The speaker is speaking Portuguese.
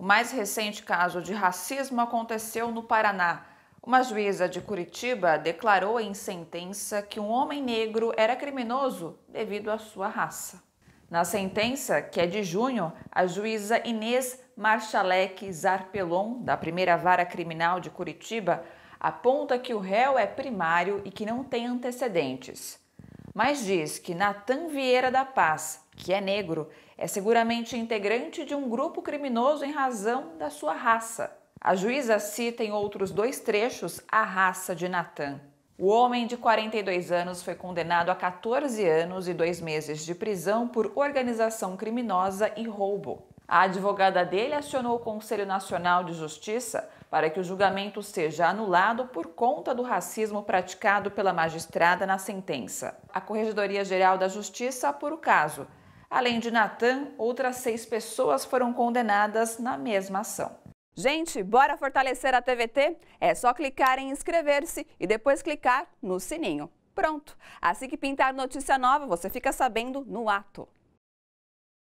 O mais recente caso de racismo aconteceu no Paraná. Uma juíza de Curitiba declarou em sentença que um homem negro era criminoso devido à sua raça. Na sentença, que é de junho, a juíza Inês Marchalec Zarpelon, da primeira vara criminal de Curitiba, aponta que o réu é primário e que não tem antecedentes mas diz que Natan Vieira da Paz, que é negro, é seguramente integrante de um grupo criminoso em razão da sua raça. A juíza cita em outros dois trechos a raça de Natan. O homem de 42 anos foi condenado a 14 anos e dois meses de prisão por organização criminosa e roubo. A advogada dele acionou o Conselho Nacional de Justiça para que o julgamento seja anulado por conta do racismo praticado pela magistrada na sentença. A Corregedoria Geral da Justiça apura o caso. Além de Natan, outras seis pessoas foram condenadas na mesma ação. Gente, bora fortalecer a TVT? É só clicar em inscrever-se e depois clicar no sininho. Pronto! Assim que pintar notícia nova, você fica sabendo no ato.